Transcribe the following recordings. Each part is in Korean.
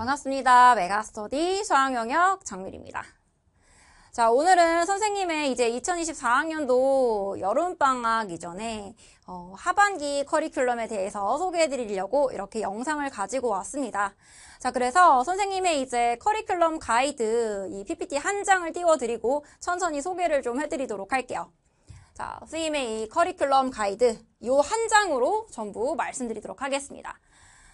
반갑습니다. 메가스터디 수학영역 정미리입니다 자, 오늘은 선생님의 이제 2024학년도 여름방학 이전에 어, 하반기 커리큘럼에 대해서 소개해 드리려고 이렇게 영상을 가지고 왔습니다. 자, 그래서 선생님의 이제 커리큘럼 가이드 이 PPT 한 장을 띄워드리고 천천히 소개를 좀 해드리도록 할게요. 자, 선생님의 이 커리큘럼 가이드 이 한 장으로 전부 말씀드리도록 하겠습니다.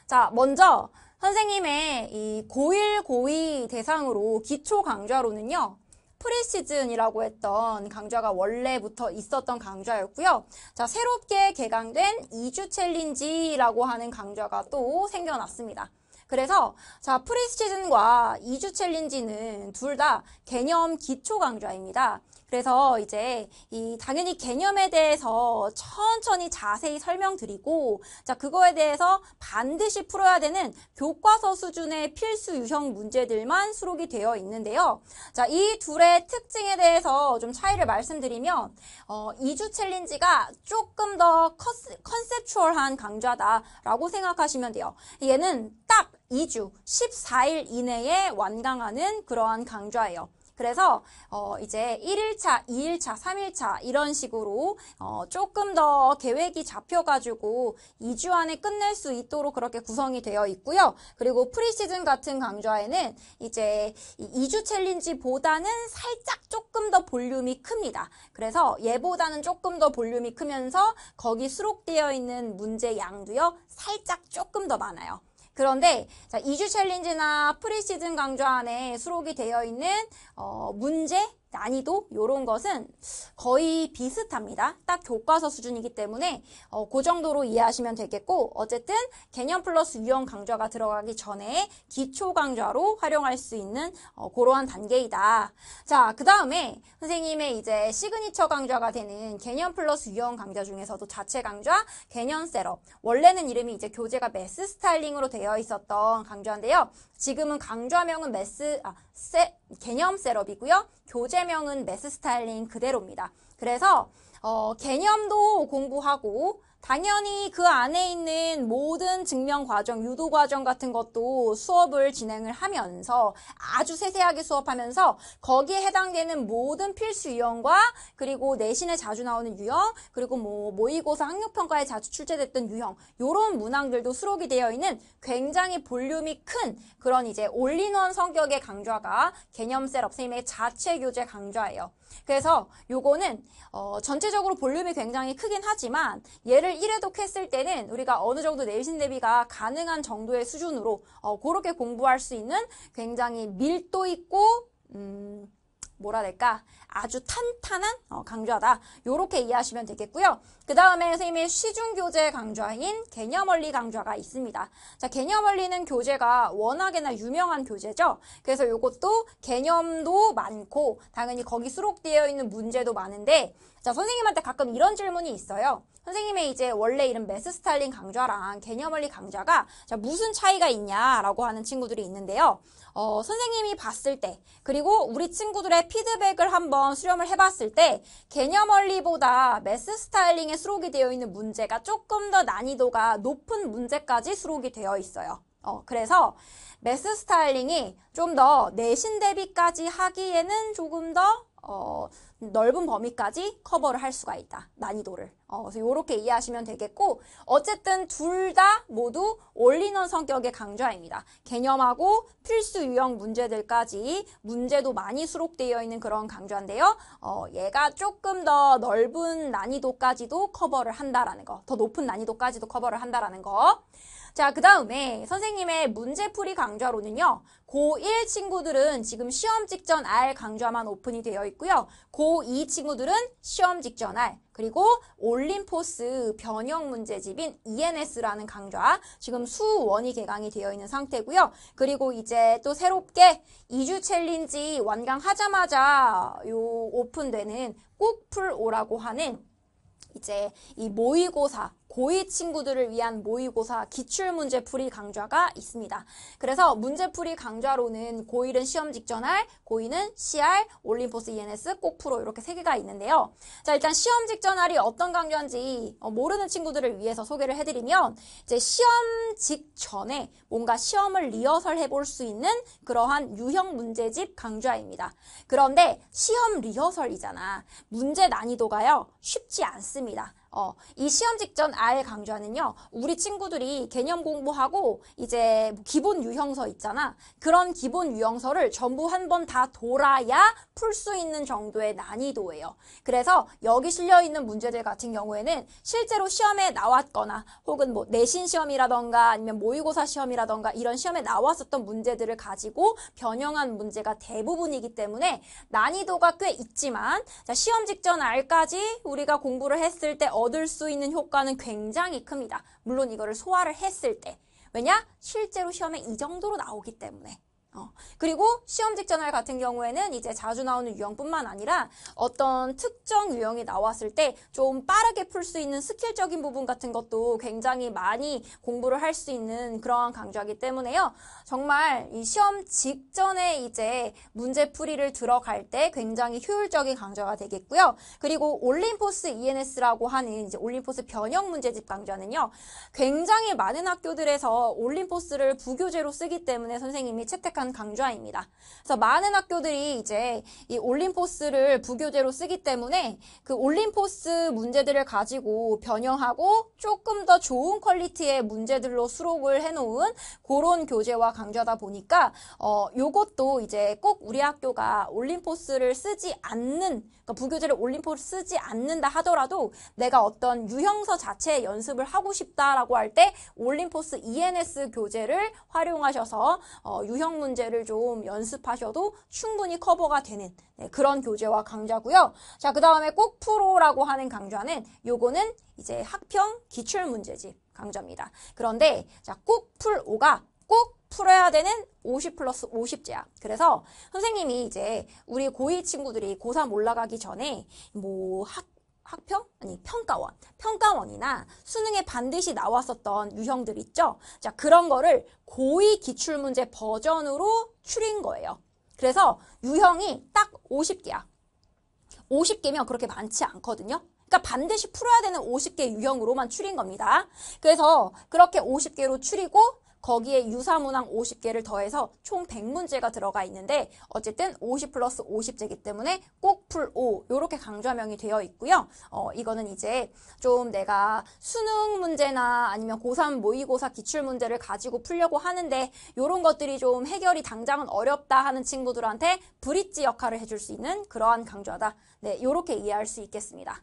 자, 먼저 선생님의 이 고1, 고2 대상으로 기초 강좌로는요. 프리시즌이라고 했던 강좌가 원래부터 있었던 강좌였고요. 자, 새롭게 개강된 2주 챌린지라고 하는 강좌가 또 생겨났습니다. 그래서 자 프리시즌과 2주 챌린지는 둘 다 개념 기초 강좌입니다. 그래서 이제 이 당연히 개념에 대해서 천천히 자세히 설명드리고 자 그거에 대해서 반드시 풀어야 되는 교과서 수준의 필수 유형 문제들만 수록이 되어 있는데요. 자 이 둘의 특징에 대해서 좀 차이를 말씀드리면 어, 2주 챌린지가 조금 더 컨셉, 컨셉추얼한 강좌다라고 생각하시면 돼요. 얘는 딱 2주, 14일 이내에 완강하는 그러한 강좌예요. 그래서 어 이제 1일차, 2일차, 3일차 이런 식으로 어 조금 더 계획이 잡혀가지고 2주 안에 끝낼 수 있도록 그렇게 구성이 되어 있고요. 그리고 프리시즌 같은 강좌에는 이제 2주 챌린지보다는 살짝 조금 더 볼륨이 큽니다. 그래서 얘보다는 조금 더 볼륨이 크면서 거기 수록되어 있는 문제 양도요. 살짝 조금 더 많아요. 그런데 자, 2주 챌린지나 프리시즌 강좌 안에 수록이 되어 있는 어, 문제 난이도 이런 것은 거의 비슷합니다. 딱 교과서 수준이기 때문에 어, 그 정도로 이해하시면 되겠고 어쨌든 개념 플러스 유형 강좌가 들어가기 전에 기초 강좌로 활용할 수 있는 어, 그러한 단계이다. 자, 그 다음에 선생님의 이제 시그니처 강좌가 되는 개념 플러스 유형 강좌 중에서도 자체 강좌, 개념 셋업. 원래는 이름이 이제 교재가 매스 스타일링으로 되어 있었던 강좌인데요. 지금은 강좌명은 매스 아, 셋, 개념 셋업이고요. 교재명은 매스 스타일링 그대로입니다. 그래서 어, 개념도 공부하고 당연히 그 안에 있는 모든 증명 과정, 유도 과정 같은 것도 수업을 진행을 하면서 아주 세세하게 수업하면서 거기에 해당되는 모든 필수 유형과 그리고 내신에 자주 나오는 유형, 그리고 뭐 모의고사 학력평가에 자주 출제됐던 유형, 요런 문항들도 수록이 되어 있는 굉장히 볼륨이 큰 그런 이제 올인원 성격의 강좌가 개념셀 업쌤의 자체 교재 강좌예요. 그래서 요거는 어, 전체적으로 볼륨이 굉장히 크긴 하지만 예를 얘를 1회독 했을 때는 우리가 어느 정도 내신 대비가 가능한 정도의 수준으로 어, 그렇게 공부할 수 있는 굉장히 밀도 있고 음, 뭐라 될까 아주 탄탄한 어, 강좌다 이렇게 이해하시면 되겠고요. 그 다음에 선생님의 시중교재 강좌인 개념원리 강좌가 있습니다. 자, 개념원리는 교재가 워낙에나 유명한 교재죠. 그래서 이것도 개념도 많고 당연히 거기 수록되어 있는 문제도 많은데 자, 선생님한테 가끔 이런 질문이 있어요. 선생님의 이제 원래 이름 메스 스타일링 강좌랑 개념원리 강좌가 자, 무슨 차이가 있냐라고 하는 친구들이 있는데요. 어, 선생님이 봤을 때 그리고 우리 친구들의 피드백을 한번 수렴을 해봤을 때 개념원리보다 메스 스타일링의 수록이 되어 있는 문제가 조금 더 난이도가 높은 문제까지 수록이 되어 있어요. 어, 그래서 매스 스타일링이 좀 더 내신 대비까지 하기에는 조금 더 어, 넓은 범위까지 커버를 할 수가 있다. 난이도를. 어, 그래서 이렇게 이해하시면 되겠고 어쨌든 둘 다 모두 올인원 성격의 강좌입니다. 개념하고 필수 유형 문제들까지 문제도 많이 수록되어 있는 그런 강좌인데요. 어, 얘가 조금 더 넓은 난이도까지도 커버를 한다라는 거, 더 높은 난이도까지도 커버를 한다라는 거. 자, 그 다음에 선생님의 문제풀이 강좌로는요. 고1 친구들은 지금 시험 직전 R 강좌만 오픈이 되어 있고요. 고2 친구들은 시험 직전 R, 그리고 올림포스 변형 문제집인 ENS라는 강좌 지금 수원이 개강이 되어 있는 상태고요. 그리고 이제 또 새롭게 2주 챌린지 완강하자마자 요 오픈되는 꼭풀오라고 하는 이제 이 모의고사 고2 친구들을 위한 모의고사 기출문제 풀이 강좌가 있습니다. 그래서 문제 풀이 강좌로는 고1은 시험 직전할, 고2는 CR, 올림포스 ENS, 꼭프로 이렇게 세 개가 있는데요. 자, 일단 시험 직전할이 어떤 강좌인지 어, 모르는 친구들을 위해서 소개를 해드리면 이제 시험 직전에 뭔가 시험을 리허설 해볼 수 있는 그러한 유형 문제집 강좌입니다. 그런데 시험 리허설이잖아. 문제 난이도가요, 쉽지 않습니다. 어, 이 시험 직전 R 강좌는요, 우리 친구들이 개념 공부하고 이제 기본 유형서 있잖아. 그런 기본 유형서를 전부 한 번 다 돌아야 풀 수 있는 정도의 난이도예요. 그래서 여기 실려 있는 문제들 같은 경우에는 실제로 시험에 나왔거나 혹은 뭐 내신 시험이라던가 아니면 모의고사 시험이라던가 이런 시험에 나왔었던 문제들을 가지고 변형한 문제가 대부분이기 때문에 난이도가 꽤 있지만 자, 시험 직전 R까지 우리가 공부를 했을 때 어, 얻을 수 있는 효과는 굉장히 큽니다. 물론 이거를 소화를 했을 때. 왜냐? 실제로 시험에 이 정도로 나오기 때문에. 어. 그리고 시험 직전날 같은 경우에는 이제 자주 나오는 유형뿐만 아니라 어떤 특정 유형이 나왔을 때 좀 빠르게 풀 수 있는 스킬적인 부분 같은 것도 굉장히 많이 공부를 할 수 있는 그러한 강좌이기 때문에요. 정말 이 시험 직전에 이제 문제풀이를 들어갈 때 굉장히 효율적인 강좌가 되겠고요. 그리고 올림포스 ENS라고 하는 이제 올림포스 변형 문제집 강좌는요. 굉장히 많은 학교들에서 올림포스를 부교재로 쓰기 때문에 선생님이 채택한 중요한 강좌입니다. 그래서 많은 학교들이 이제 이 올림포스를 부교재로 쓰기 때문에 그 올림포스 문제들을 가지고 변형하고 조금 더 좋은 퀄리티의 문제들로 수록을 해놓은 그런 교재와 강좌다 보니까 어 요것도 이제 꼭 우리 학교가 올림포스를 쓰지 않는 그러니까 부교재를 올림포스 쓰지 않는다 하더라도 내가 어떤 유형서 자체 연습을 하고 싶다라고 할 때 올림포스 ENS 교재를 활용하셔서 어 유형 문제 문제를 좀 연습하셔도 충분히 커버가 되는 네, 그런 교재와 강좌고요. 자, 그 다음에 꼭 프로라고 하는 강좌는 요거는 이제 학평 기출 문제집 강좌입니다. 그런데 자, 꼭풀 5가 꼭 풀어야 되는 50 플러스 50제야. 그래서 선생님이 이제 우리 고2 친구들이 고3 올라가기 전에 뭐 학, 학평? 아니 평가원, 평가원이나 수능에 반드시 나왔었던 유형들 있죠. 자 그런 거를 고의 기출문제 버전으로 추린 거예요. 그래서 유형이 딱 50개야. 50개면 그렇게 많지 않거든요. 그러니까 반드시 풀어야 되는 50개 유형으로만 추린 겁니다. 그래서 그렇게 50개로 추리고 거기에 유사 문항 50개를 더해서 총 100문제가 들어가 있는데 어쨌든 50 플러스 50제기 때문에 꼭 풀 5, 이렇게 강좌명이 되어 있고요. 어, 이거는 이제 좀 내가 수능 문제나 아니면 고3 모의고사 기출 문제를 가지고 풀려고 하는데 이런 것들이 좀 해결이 당장은 어렵다 하는 친구들한테 브릿지 역할을 해줄 수 있는 그러한 강좌다. 네, 이렇게 이해할 수 있겠습니다.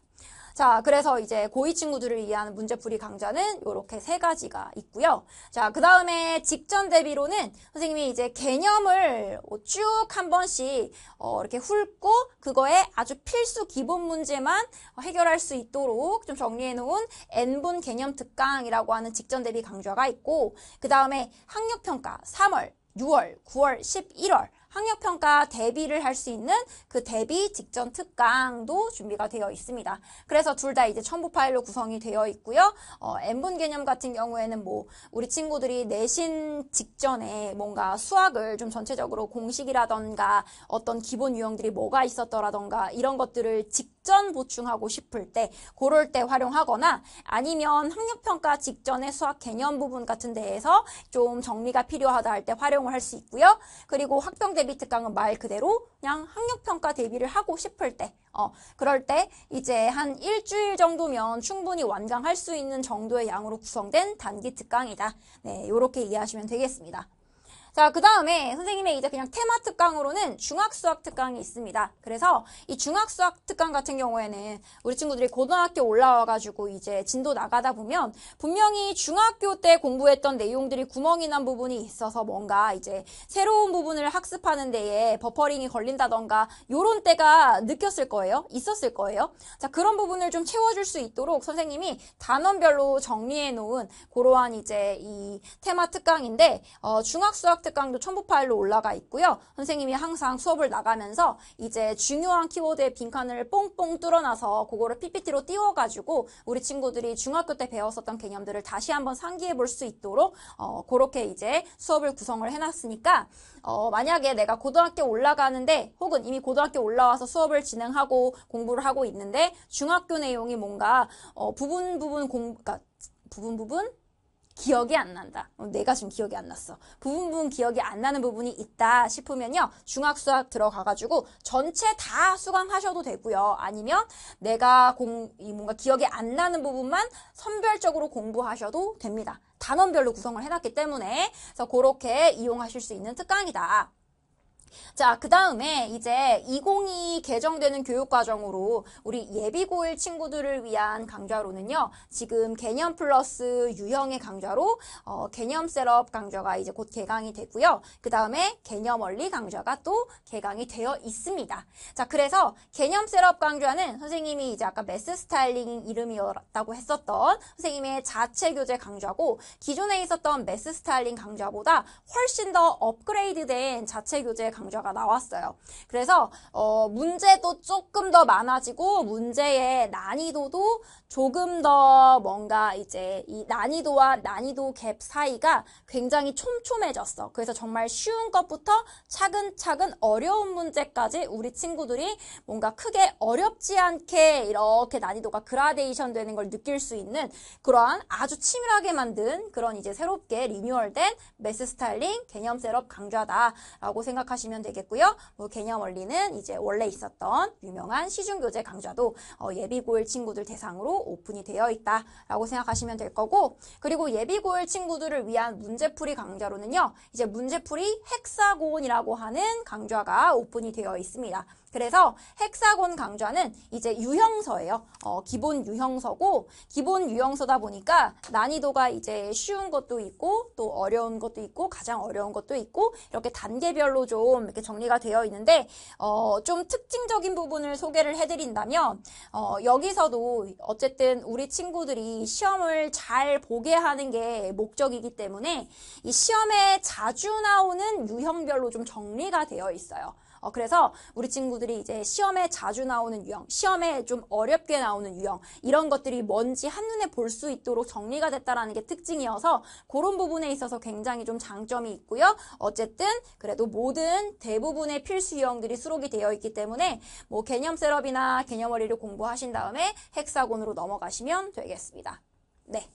자, 그래서 이제 고위 친구들을 위한 문제풀이 강좌는 이렇게 세 가지가 있고요. 자, 그 다음에 직전 대비로는 선생님이 이제 개념을 뭐 쭉한 번씩 어, 이렇게 훑고 그거에 아주 필수 기본 문제만 해결할 수 있도록 좀 정리해 놓은 N분 개념 특강이라고 하는 직전 대비 강좌가 있고 그 다음에 학력평가 3월 6월, 9월, 11월 학력평가 대비를 할 수 있는 그 대비 직전 특강도 준비가 되어 있습니다. 그래서 둘 다 이제 첨부 파일로 구성이 되어 있고요. 어, N분 개념 같은 경우에는 뭐 우리 친구들이 내신 직전에 뭔가 수학을 좀 전체적으로 공식이라던가 어떤 기본 유형들이 뭐가 있었더라던가 이런 것들을 직 직전 보충하고 싶을 때고럴때 활용하거나 아니면 학력평가 직전의 수학 개념 부분 같은 데에서 좀 정리가 필요하다 할 때 활용을 할 수 있고요. 그리고 학병 대비 특강은 말 그대로 그냥 학력평가 대비를 하고 싶을 때 어, 그럴 때 이제 한 일주일 정도면 충분히 완강할 수 있는 정도의 양으로 구성된 단기 특강이다. 네, 요렇게 이해하시면 되겠습니다. 자, 그 다음에 선생님의 이제 그냥 테마 특강으로는 중학수학 특강이 있습니다. 그래서 이 중학수학 특강 같은 경우에는 우리 친구들이 고등학교 올라와가지고 이제 진도 나가다 보면 분명히 중학교 때 공부했던 내용들이 구멍이 난 부분이 있어서 뭔가 이제 새로운 부분을 학습하는 데에 버퍼링이 걸린다던가 요런 때가 느꼈을 거예요. 있었을 거예요. 자, 그런 부분을 좀 채워줄 수 있도록 선생님이 단원별로 정리해 놓은 고러한 이제 이 테마 특강인데 어, 중학수학 특강도 첨부 파일로 올라가 있고요. 선생님이 항상 수업을 나가면서 이제 중요한 키워드의 빈칸을 뽕뽕 뚫어놔서 그거를 PPT로 띄워가지고 우리 친구들이 중학교 때 배웠었던 개념들을 다시 한번 상기해 볼수 있도록 어, 그렇게 이제 수업을 구성을 해놨으니까 어, 만약에 내가 고등학교 올라가는데 혹은 이미 고등학교 올라와서 수업을 진행하고 공부를 하고 있는데 중학교 내용이 뭔가 어, 부분 부분 공 그러니까 부분 부분 기억이 안 난다. 어, 내가 지금 기억이 안 났어. 부분 부분 기억이 안 나는 부분이 있다 싶으면요. 중학수학 들어가가지고 전체 다 수강하셔도 되고요. 아니면 내가 공, 이 뭔가 기억이 안 나는 부분만 선별적으로 공부하셔도 됩니다. 단원별로 구성을 해놨기 때문에 그래서 그렇게 이용하실 수 있는 특강이다. 자, 그 다음에 이제 2 0 2 개정되는 교육과정으로 우리 예비고일 친구들을 위한 강좌로는요, 지금 개념 플러스 유형의 강좌로, 어, 개념 셋업 강좌가 이제 곧 개강이 되고요. 그 다음에 개념 원리 강좌가 또 개강이 되어 있습니다. 자, 그래서 개념 셋업 강좌는 선생님이 이제 아까 메스 스타일링 이름이었다고 했었던 선생님의 자체 교재 강좌고, 기존에 있었던 메스 스타일링 강좌보다 훨씬 더 업그레이드된 자체 교재 강좌 강좌가 나왔어요. 그래서 어, 문제도 조금 더 많아지고 문제의 난이도도 조금 더 뭔가 이제 이 난이도와 난이도 갭 사이가 굉장히 촘촘해졌어. 그래서 정말 쉬운 것부터 차근차근 어려운 문제까지 우리 친구들이 뭔가 크게 어렵지 않게 이렇게 난이도가 그라데이션 되는 걸 느낄 수 있는 그러한 아주 치밀하게 만든 그런 이제 새롭게 리뉴얼된 메스 스타일링 개념 셋업 강좌다라고 생각하시면 보시면 되겠고요. 뭐 개념 원리는 이제 원래 있었던 유명한 시중교재 강좌도 어, 예비고일 친구들 대상으로 오픈이 되어 있다라고 생각하시면 될 거고 그리고 예비고일 친구들을 위한 문제풀이 강좌로는요. 이제 문제풀이 핵사고온이라고 하는 강좌가 오픈이 되어 있습니다. 그래서 헥사곤 강좌는 이제 유형서예요. 어, 기본 유형서고 기본 유형서다 보니까 난이도가 이제 쉬운 것도 있고 또 어려운 것도 있고 가장 어려운 것도 있고 이렇게 단계별로 좀 이렇게 정리가 되어 있는데 어, 좀 특징적인 부분을 소개를 해드린다면 어, 여기서도 어쨌든 우리 친구들이 시험을 잘 보게 하는 게 목적이기 때문에 이 시험에 자주 나오는 유형별로 좀 정리가 되어 있어요. 어, 그래서 우리 친구들이 이제 시험에 자주 나오는 유형, 시험에 좀 어렵게 나오는 유형 이런 것들이 뭔지 한눈에 볼 수 있도록 정리가 됐다라는 게 특징이어서 그런 부분에 있어서 굉장히 좀 장점이 있고요. 어쨌든 그래도 모든 대부분의 필수 유형들이 수록이 되어 있기 때문에 뭐 개념 셋업이나 개념 어리를 공부하신 다음에 핵사곤으로 넘어가시면 되겠습니다. 네.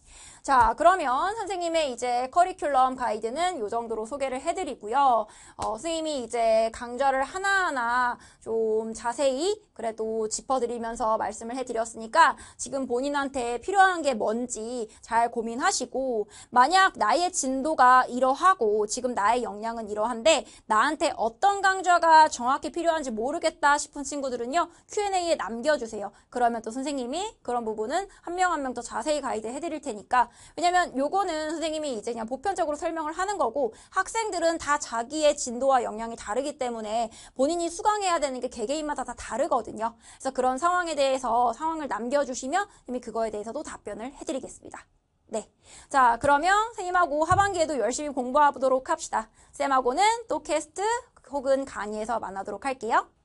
자, 그러면 선생님의 이제 커리큘럼 가이드는 이 정도로 소개를 해드리고요. 어, 선생님이 이제 강좌를 하나하나 좀 자세히 그래도 짚어드리면서 말씀을 해드렸으니까 지금 본인한테 필요한 게 뭔지 잘 고민하시고 만약 나의 진도가 이러하고 지금 나의 역량은 이러한데 나한테 어떤 강좌가 정확히 필요한지 모르겠다 싶은 친구들은요. Q&A에 남겨주세요. 그러면 또 선생님이 그런 부분은 한 명 한 명 더 자세히 가이드 해드릴 테니까 왜냐면 요거는 선생님이 이제 그냥 보편적으로 설명을 하는 거고 학생들은 다 자기의 진도와 역량이 다르기 때문에 본인이 수강해야 되는 게 개개인마다 다 다르거든요. 그래서 그런 상황에 대해서 상황을 남겨주시면 이미 그거에 대해서도 답변을 해드리겠습니다. 네. 자, 그러면 선생님하고 하반기에도 열심히 공부하도록 합시다. 쌤하고는 또 캐스트 혹은 강의에서 만나도록 할게요.